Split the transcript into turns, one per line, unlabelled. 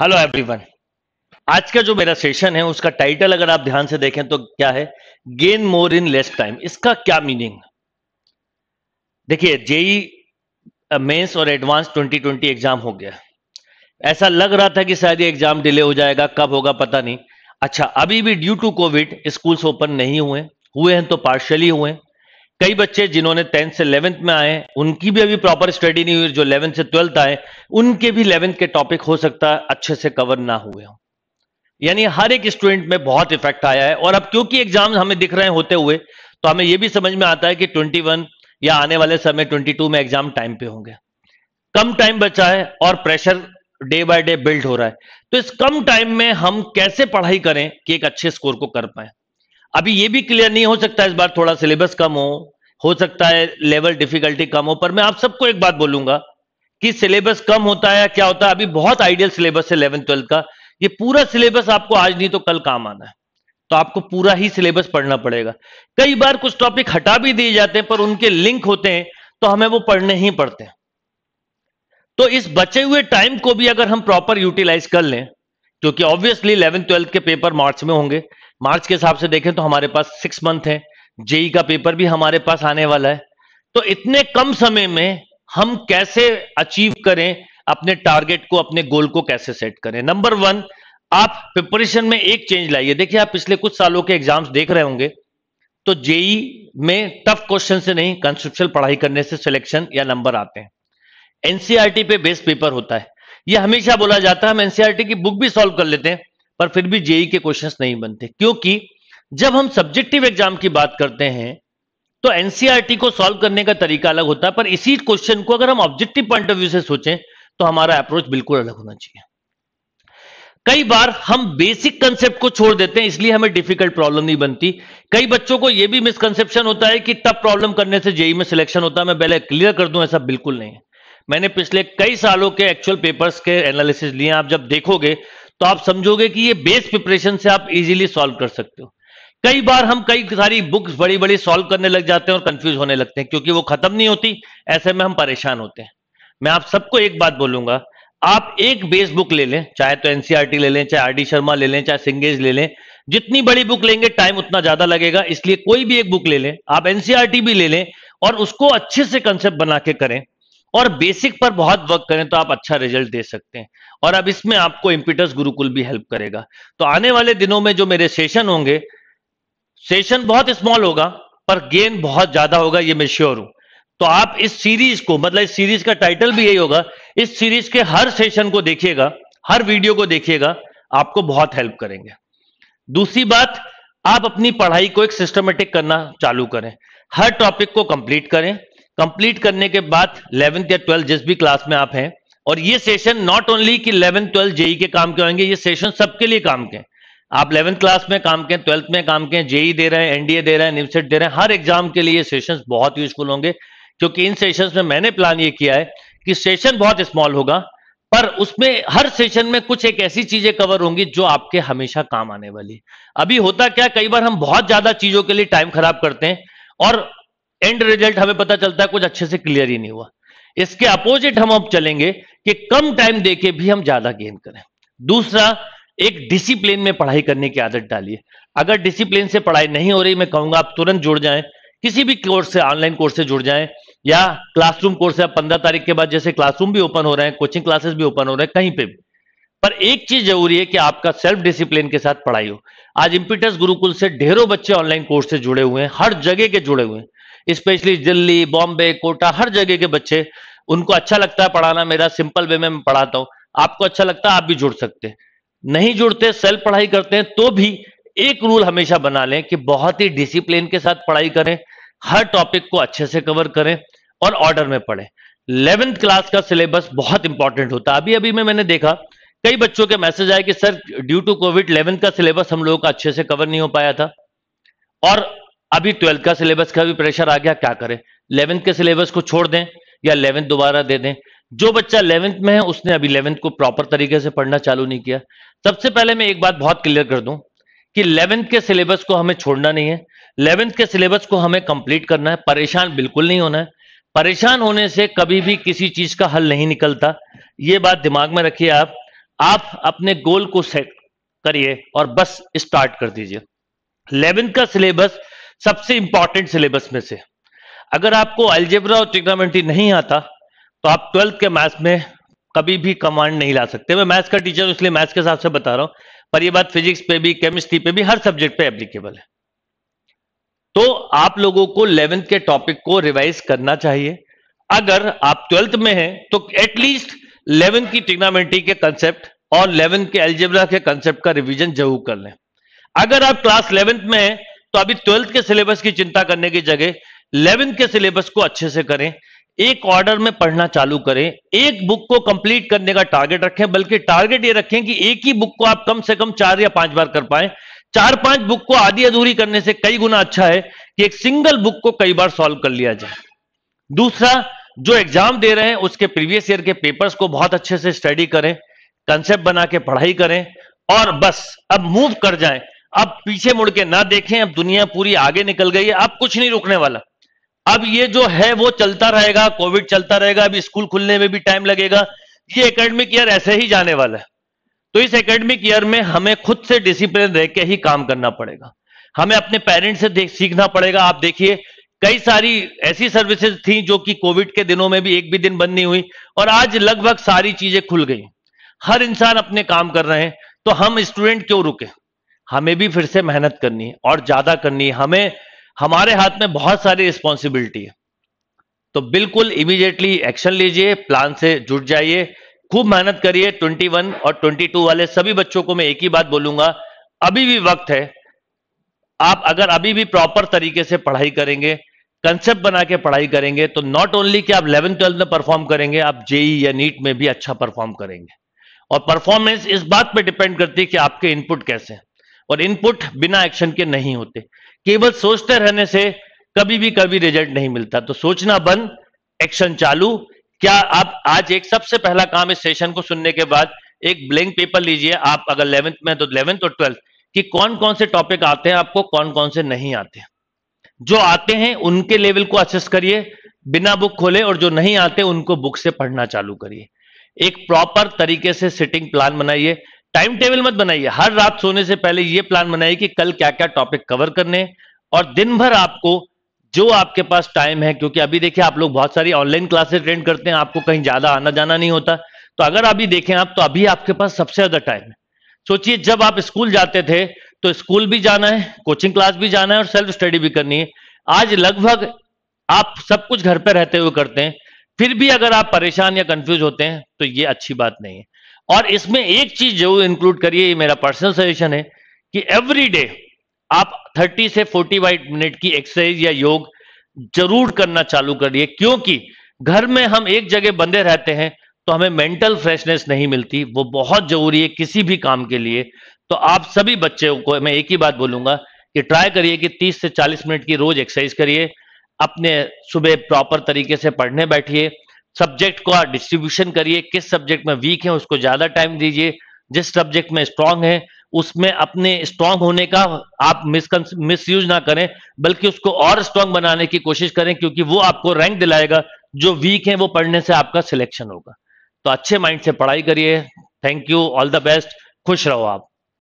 hello everyone आज का जो मेरा सेशन है उसका टाइटल अगर आप ध्यान से देखें तो क्या है gain more in less time इसका क्या मीनिंग देखिए जेई मेंस e, uh, और एडवांस 2020 एग्जाम हो गया ऐसा लग रहा था कि शायद ये एग्जाम डिले हो जाएगा कब होगा पता नहीं अच्छा अभी भी due to COVID schools open नहीं हुए हुए हैं तो पार्शली हुए कई बच्चे जिन्होंने टेंथ से इलेवेंथ में आए उनकी भी अभी प्रॉपर स्टडी नहीं हुई जो इलेवेंथ से ट्वेल्थ आए उनके भी इलेवेंथ के टॉपिक हो सकता है अच्छे से कवर ना हुए हों यानी हर एक स्टूडेंट में बहुत इफेक्ट आया है और अब क्योंकि एग्जाम हमें दिख रहे हैं होते हुए तो हमें यह भी समझ में आता है कि ट्वेंटी या आने वाले समय ट्वेंटी में एग्जाम टाइम पे होंगे कम टाइम बचा है और pressure day by day build हो रहा है तो इस कम टाइम में हम कैसे पढ़ाई करें कि एक अच्छे स्कोर को कर पाए अभी ये भी क्लियर नहीं हो सकता इस बार थोड़ा सिलेबस कम हो हो सकता है लेवल डिफिकल्टी कम हो पर मैं आप सबको एक बात बोलूंगा कि सिलेबस कम होता है क्या होता है अभी बहुत आइडियल सिलेबस है इलेवन ट्वेल्थ का ये पूरा सिलेबस आपको आज नहीं तो कल काम आना है तो आपको पूरा ही सिलेबस पढ़ना पड़ेगा कई बार कुछ टॉपिक हटा भी दिए जाते हैं पर उनके लिंक होते हैं तो हमें वो पढ़ने ही पड़ते हैं तो इस बचे हुए टाइम को भी अगर हम प्रॉपर यूटिलाइज कर लें क्योंकि ऑब्वियसली इलेवन ट्वेल्थ के पेपर मार्च में होंगे मार्च के हिसाब से देखें तो हमारे पास सिक्स मंथ है जेई का पेपर भी हमारे पास आने वाला है तो इतने कम समय में हम कैसे अचीव करें अपने टारगेट को अपने गोल को कैसे सेट करें नंबर वन आप प्रिपरेशन में एक चेंज लाइए देखिए आप पिछले कुछ सालों के एग्जाम्स देख रहे होंगे तो जेई में टफ क्वेश्चन से नहीं कंस्ट्रक्शन पढ़ाई करने से सिलेक्शन या नंबर आते हैं एनसीआरटी e पे बेस्ट पेपर होता है यह हमेशा बोला जाता है हम एनसीआरटी e की बुक भी सॉल्व कर लेते हैं पर फिर भी जेई के क्वेश्चंस नहीं बनते क्योंकि जब हम सब्जेक्टिव एग्जाम की बात करते हैं तो एनसीईआरटी e को सॉल्व करने का तरीका अलग होता है पर इसी क्वेश्चन को अगर हम ऑब्जेक्टिव पॉइंट ऑफ व्यू से सोचें तो हमारा अप्रोच बिल्कुल अलग होना चाहिए कई बार हम बेसिक कंसेप्ट को छोड़ देते हैं इसलिए हमें डिफिकल्ट प्रॉब्लम नहीं बनती कई बच्चों को यह भी मिसकंसेप्शन होता है कि तब प्रॉब्लम करने से जेई में सिलेक्शन होता है मैं पहले क्लियर कर दूं ऐसा बिल्कुल नहीं है मैंने पिछले कई सालों के एक्चुअल पेपर्स के एनालिसिस लिए आप जब देखोगे तो आप समझोगे कि ये बेस प्रिपरेशन से आप इजीली सॉल्व कर सकते हो कई बार हम कई सारी बुक्स बड़ी बड़ी सॉल्व करने लग जाते हैं और कंफ्यूज होने लगते हैं क्योंकि वो खत्म नहीं होती ऐसे में हम परेशान होते हैं मैं आप सबको एक बात बोलूंगा आप एक बेस बुक ले लें चाहे तो एनसीआरटी e ले लें चाहे आर डी शर्मा ले लें चाहे सिंगेज ले लें जितनी बड़ी बुक लेंगे टाइम उतना ज्यादा लगेगा इसलिए कोई भी एक बुक ले लें आप एनसीआरटी e भी ले लें और उसको अच्छे से कंसेप्ट बना के करें और बेसिक पर बहुत वर्क करें तो आप अच्छा रिजल्ट दे सकते हैं और अब इसमें आपको इम्पिटस गुरुकुल भी हेल्प करेगा तो आने वाले दिनों में जो मेरे सेशन होंगे सेशन बहुत स्मॉल होगा पर गेन बहुत ज्यादा होगा ये मैं श्योर हूं तो आप इस सीरीज को मतलब इस सीरीज का टाइटल भी यही होगा इस सीरीज के हर सेशन को देखिएगा हर वीडियो को देखिएगा आपको बहुत हेल्प करेंगे दूसरी बात आप अपनी पढ़ाई को एक सिस्टमेटिक करना चालू करें हर टॉपिक को कंप्लीट करें कंप्लीट करने के बाद इलेवेंथ या ट्वेल्थ जिस भी क्लास में आप हैं और ये सेशन नॉट ओनली कि इलेवेंथ ट्वेल्थ जेई के काम के होंगे ये सेशन सबके लिए काम के आप इलेवेंथ क्लास में काम के ट्वेल्थ में काम के जेई e दे रहे हैं एनडीए दे रहे हैं निमसेट e दे रहे हैं हर एग्जाम के लिए ये सेशन बहुत यूजफुल होंगे क्योंकि इन सेशन में मैंने प्लान ये किया है कि सेशन बहुत स्मॉल होगा पर उसमें हर सेशन में कुछ एक ऐसी चीजें कवर होंगी जो आपके हमेशा काम आने वाली अभी होता क्या कई बार हम बहुत ज्यादा चीजों के लिए टाइम खराब करते हैं और एंड रिजल्ट हमें पता चलता है कुछ अच्छे से क्लियर ही नहीं हुआ इसके अपोजिट हम अब चलेंगे कि कम टाइम देके भी हम ज्यादा गेन करें दूसरा एक डिसिप्लिन में पढ़ाई करने की आदत डालिए अगर डिसिप्लिन से पढ़ाई नहीं हो रही मैं कहूंगा आप तुरंत जुड़ जाएं किसी भी कोर्स से ऑनलाइन कोर्स से जुड़ जाएं या क्लासरूम कोर्स से आप पंद्रह तारीख के बाद जैसे क्लासरूम भी ओपन हो रहे हैं कोचिंग क्लासेस भी ओपन हो रहे हैं कहीं पे भी पर एक चीज जरूरी है कि आपका सेल्फ डिसिप्लिन के साथ पढ़ाई हो आज इम्पिटस गुरुकुल से ढेरों बच्चे ऑनलाइन कोर्स से जुड़े हुए हैं हर जगह के जुड़े हुए हैं स्पेशली दिल्ली बॉम्बे कोटा हर जगह के बच्चे उनको अच्छा लगता है पढ़ाना मेरा सिंपल वे में मैं पढ़ाता हूं आपको अच्छा लगता है आप भी जुड़ सकते हैं नहीं जुड़ते सेल्फ पढ़ाई करते हैं तो भी एक रूल हमेशा बना लें कि बहुत ही डिसिप्लिन के साथ पढ़ाई करें हर टॉपिक को अच्छे से कवर करें और ऑर्डर में पढ़ें इलेवेंथ क्लास का सिलेबस बहुत इंपॉर्टेंट होता है अभी अभी में मैंने देखा कई बच्चों के मैसेज आए कि sir due to COVID eleven का सिलेबस हम लोगों का अच्छे से कवर नहीं हो पाया था और अभी ट्वेल्थ का सिलेबस का भी प्रेशर आ गया क्या करें इलेवेंथ के सिलेबस को छोड़ दें या इलेवेंथ दोबारा दे दें जो बच्चा इलेवेंथ में है उसने अभी इलेवेंथ को प्रॉपर तरीके से पढ़ना चालू नहीं किया सबसे पहले मैं एक बात बहुत क्लियर कर दूं कि इलेवेंथ के सिलेबस को हमें छोड़ना नहीं है इलेवेंथ के सिलेबस को हमें कंप्लीट करना है परेशान बिल्कुल नहीं होना है परेशान होने से कभी भी किसी चीज का हल नहीं निकलता ये बात दिमाग में रखिए आप आप अपने गोल को सेट करिए और बस स्टार्ट कर दीजिए लेवेंथ का सिलेबस सबसे इंपॉर्टेंट सिलेबस में से अगर आपको अल्जेब्रा और ट्रिग्नोमेट्री नहीं आता तो आप ट्वेल्थ के मैथ्स में कभी भी कमांड नहीं ला सकते मैं मैथ्स का टीचर इसलिए मैथ्स के हिसाब से बता रहा हूं पर यह बात फिजिक्स पे भी केमिस्ट्री पे भी हर सब्जेक्ट पे एप्लीकेबल है तो आप लोगों को इलेवेंथ के टॉपिक को रिवाइज करना चाहिए अगर आप ट्वेल्थ में हैं तो एटलीस्ट लेवन की टिग्नामेंट्री के कंसेप्ट और लेवन के एल्जेब्रा के कंसेप्ट का रिवीजन जरूर कर लें अगर आप क्लास इलेवेंथ में हैं तो अभी ट्वेल्थ के सिलेबस की चिंता करने की जगह इलेवेंथ के सिलेबस को अच्छे से करें एक ऑर्डर में पढ़ना चालू करें एक बुक को कंप्लीट करने का टारगेट रखें बल्कि टारगेट ये रखें कि एक ही बुक को आप कम से कम चार या पांच बार कर पाए चार पांच बुक को आधी अधूरी करने से कई गुना अच्छा है कि एक सिंगल बुक को कई बार सॉल्व कर लिया जाए दूसरा जो एग्जाम दे रहे हैं उसके प्रीवियस ईयर के पेपर्स को बहुत अच्छे से स्टडी करें कंसेप्ट बना के पढ़ाई करें और बस अब मूव कर जाए अब पीछे मुड़ के ना देखें अब दुनिया पूरी आगे निकल गई है अब कुछ नहीं रुकने वाला अब ये जो है वो चलता रहेगा कोविड चलता रहेगा अभी स्कूल खुलने में भी टाइम लगेगा ये एकेडमिक ईयर ऐसे ही जाने वाला है तो इस एकेडमिक ईयर में हमें खुद से डिसिप्लिन रह के ही काम करना पड़ेगा हमें अपने पेरेंट्स से सीखना पड़ेगा आप देखिए कई सारी ऐसी सर्विसेज थी जो कि कोविड के दिनों में भी एक भी दिन बंद नहीं हुई और आज लगभग सारी चीजें खुल गई हर इंसान अपने काम कर रहे हैं तो हम स्टूडेंट क्यों रुके हमें भी फिर से मेहनत करनी है और ज्यादा करनी है हमें हमारे हाथ में बहुत सारी रिस्पॉन्सिबिलिटी है तो बिल्कुल इमीडिएटली एक्शन लीजिए प्लान से जुट जाइए खूब मेहनत करिए 21 और 22 वाले सभी बच्चों को मैं एक ही बात बोलूंगा अभी भी वक्त है आप अगर अभी भी प्रॉपर तरीके से पढ़ाई करेंगे कंसेप्ट बना के पढ़ाई करेंगे तो नॉट ओनली कि आप इलेवन ट्वेल्थ में परफॉर्म करेंगे आप जेई e या नीट में भी अच्छा परफॉर्म करेंगे और परफॉर्मेंस इस बात पे डिपेंड करती है कि आपके इनपुट कैसे हैं और इनपुट बिना एक्शन के नहीं होते केवल सोचते रहने से कभी भी कभी रिजल्ट नहीं मिलता तो सोचना बंद एक्शन चालू क्या आप आज एक सबसे पहला काम इस सेशन को सुनने के बाद एक ब्लैंक पेपर लीजिए आप अगर इलेवेंथ में तो इलेवेंथ और ट्वेल्थ कि कौन कौन से टॉपिक आते हैं आपको कौन कौन से नहीं आते हैं जो आते हैं उनके लेवल को एक्सेस करिए बिना बुक खोले और जो नहीं आते उनको बुक से पढ़ना चालू करिए एक प्रॉपर तरीके से सिटिंग प्लान बनाइए टाइम टेबल मत बनाइए हर रात सोने से पहले यह प्लान बनाइए कि कल क्या क्या टॉपिक कवर करने और दिन भर आपको जो आपके पास टाइम है क्योंकि अभी देखिए आप लोग बहुत सारी ऑनलाइन क्लासेस अटेंड करते हैं आपको कहीं ज्यादा आना जाना नहीं होता तो अगर अभी देखें आप तो अभी आपके पास सबसे ज्यादा टाइम है सोचिए जब आप स्कूल जाते थे तो स्कूल भी जाना है कोचिंग क्लास भी जाना है और सेल्फ स्टडी भी करनी है आज लगभग आप सब कुछ घर पर रहते हुए करते हैं फिर भी अगर आप परेशान या कंफ्यूज होते हैं तो ये अच्छी बात नहीं है और इसमें एक चीज जरूर इंक्लूड करिए ये मेरा पर्सनल सजेशन है कि एवरी डे आप 30 से वाइट मिनट की एक्सरसाइज या योग जरूर करना चालू करिए क्योंकि घर में हम एक जगह बंदे रहते हैं तो हमें मेंटल फ्रेशनेस नहीं मिलती वो बहुत जरूरी है किसी भी काम के लिए तो आप सभी बच्चों को मैं एक ही बात बोलूंगा कि ट्राई करिए कि 30 से 40 मिनट की रोज एक्सरसाइज करिए अपने सुबह प्रॉपर तरीके से पढ़ने बैठिए सब्जेक्ट का डिस्ट्रीब्यूशन करिए किस सब्जेक्ट में वीक है उसको ज्यादा टाइम दीजिए जिस सब्जेक्ट में स्ट्रांग है उसमें अपने स्ट्रांग होने का आप मिस यूज ना करें बल्कि उसको और स्ट्रांग बनाने की कोशिश करें क्योंकि वो आपको रैंक दिलाएगा जो वीक है वो पढ़ने से आपका सिलेक्शन होगा तो अच्छे माइंड से पढ़ाई करिए thank you all the best खुश रहो आप